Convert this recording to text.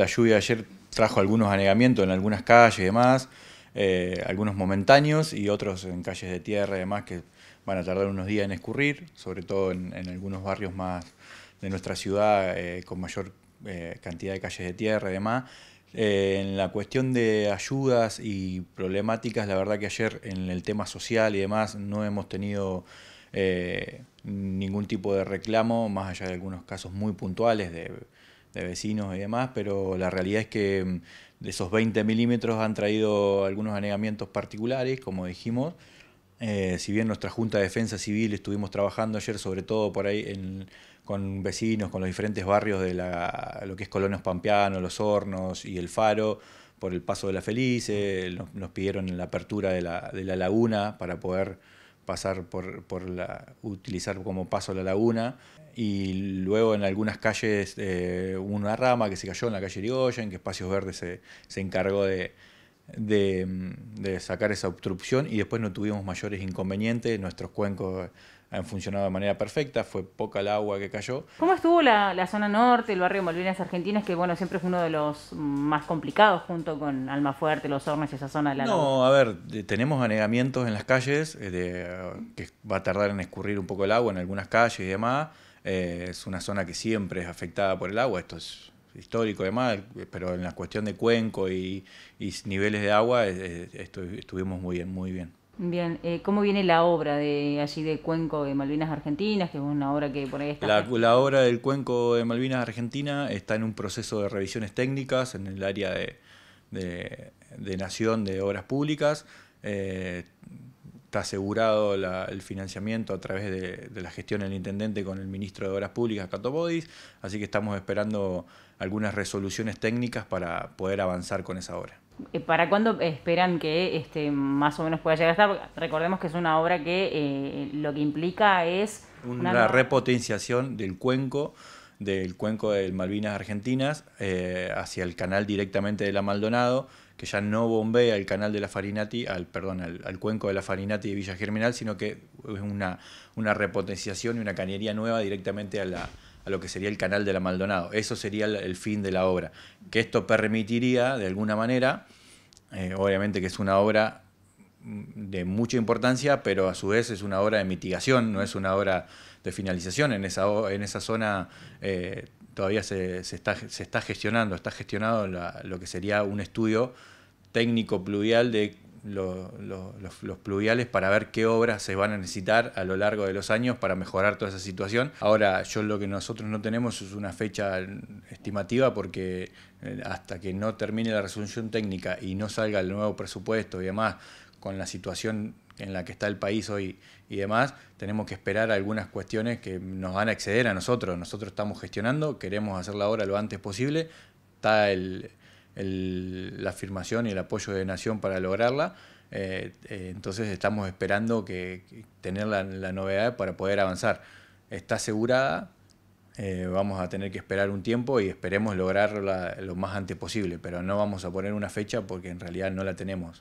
La lluvia ayer trajo algunos anegamientos en algunas calles y demás, eh, algunos momentáneos y otros en calles de tierra y demás que van a tardar unos días en escurrir, sobre todo en, algunos barrios más de nuestra ciudad eh, con mayor eh, cantidad de calles de tierra y demás. en la cuestión de ayudas y problemáticas, la verdad que ayer en el tema social y demás no hemos tenido ningún tipo de reclamo, más allá de algunos casos muy puntuales de de vecinos y demás, pero la realidad es que mm, de esos 20 milímetros han traído algunos anegamientos particulares, como dijimos. Eh, si bien nuestra Junta de Defensa Civil estuvimos trabajando ayer, sobre todo por ahí con vecinos, con los diferentes barrios de la, lo que es Colonos Pampeano, Los Hornos y El Faro, por el paso de la Felice, nos, pidieron la apertura de la laguna para poder pasar por, por la, utilizar como paso la laguna y luego en algunas calles hubo eh, una rama que se cayó en la calle en que Espacios Verdes se encargó de, de, sacar esa obstrucción y después no tuvimos mayores inconvenientes, nuestros cuencos han funcionado de manera perfecta, fue poca el agua que cayó. ¿Cómo estuvo la, zona norte, el barrio Malvinas Argentinas, que bueno, siempre es uno de los más complicados junto con Almafuerte, Los Hornos y esa zona de la No, a ver, tenemos anegamientos en las calles, eh, eh, que va a tardar en escurrir un poco el agua en algunas calles y demás. Eh, es una zona que siempre es afectada por el agua, esto es histórico y demás, pero en la cuestión de cuenco y, niveles de agua estuvimos muy bien, muy bien. Bien, eh, ¿cómo viene la obra de allí de Cuenco de Malvinas Argentinas, que es una obra que La, obra del Cuenco de Malvinas Argentina está en un proceso de revisiones técnicas en el área de, Nación de Obras Públicas. Eh, está asegurado el financiamiento a través de, la gestión del intendente con el ministro de Obras Públicas, Cato Bodis, así que estamos esperando algunas resoluciones técnicas para poder avanzar con esa obra. Eh, ¿Para cuándo esperan que este, más o menos pueda llegar a estar? Recordemos que es una obra que eh, lo que implica es... una repotenciación del cuenco del cuenco de Malvinas Argentinas eh, hacia el canal directamente de la Maldonado, que ya no bombea el canal de la Farinati, al, perdón, al, cuenco de la Farinati de Villa Germinal, sino que es una, una repotenciación y una cañería nueva directamente a, la, a lo que sería el canal de la Maldonado. Eso sería el, fin de la obra. Que esto permitiría, de alguna manera, eh, obviamente que es una obra de mucha importancia, pero a su vez es una obra de mitigación, no es una obra de finalización. En esa, en esa zona eh, todavía se, se, está, se, está, gestionando, está gestionado lo que sería un estudio técnico pluvial de los, los, pluviales para ver qué obras se van a necesitar a lo largo de los años para mejorar toda esa situación. Ahora, yo lo que nosotros no tenemos es una fecha estimativa porque eh, hasta que no termine la resolución técnica y no salga el nuevo presupuesto y demás con la situación en la que está el país hoy y demás, tenemos que esperar algunas cuestiones que nos van a exceder a nosotros. Nosotros estamos gestionando, queremos hacerla ahora lo antes posible, está la afirmación y el apoyo de Nación para lograrla. Eh, eh, entonces estamos esperando que, tener la, novedad para poder avanzar. Está asegurada, eh, vamos a tener que esperar un tiempo y esperemos lograrla lo más antes posible, pero no vamos a poner una fecha porque en realidad no la tenemos.